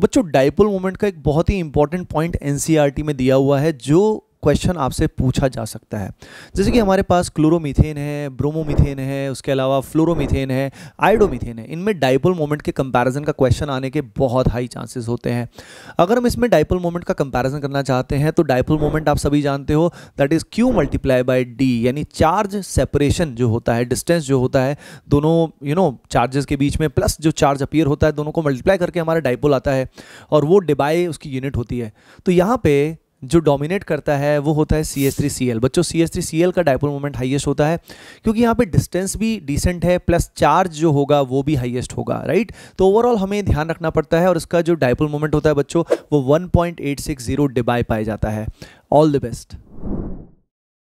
बच्चों dipole moment का एक बहुत ही इंपॉर्टेंट पॉइंट एनसीईआरटी में दिया हुआ है जो क्वेश्चन आपसे पूछा जा सकता है जैसे कि हमारे पास क्लोरोमीथेन है ब्रोमोमीथेन है उसके अलावा फ्लोरोमीथेन है आइडोमीथेन है इनमें डाइपोल मोमेंट के कंपैरिजन का क्वेश्चन आने के बहुत हाई चांसेस होते हैं अगर हम इसमें डाइपोल मोमेंट का कंपैरिजन करना चाहते हैं तो डाइपोल मोमेंट आप सभी जानते हो that is q multiply by d यानी चार्ज सेपरेशन जो होता है डिस्टेंस जो होता है दोनों यू नो चार्जेस के बीच में प्लस जो चार्ज अपियर होता है दोनों को मल्टीप्लाई करके हमारा डाइपोल आता है और वो डिबाई उसकी यूनिट होती है तो यहाँ पे जो डोमिनेट करता है वो होता है C S three C L बच्चों C S three C L का डायपोल मोमेंट हाईएस्ट होता है क्योंकि यहाँ पे डिस्टेंस भी डिसेंट है प्लस चार्ज जो होगा वो भी हाईएस्ट होगा राइट तो ओवरऑल हमें ध्यान रखना पड़ता है और इसका जो डायपोल मोमेंट होता है बच्चों वो 1.860 डिबाई पाया जाता है ऑल द बेस्ट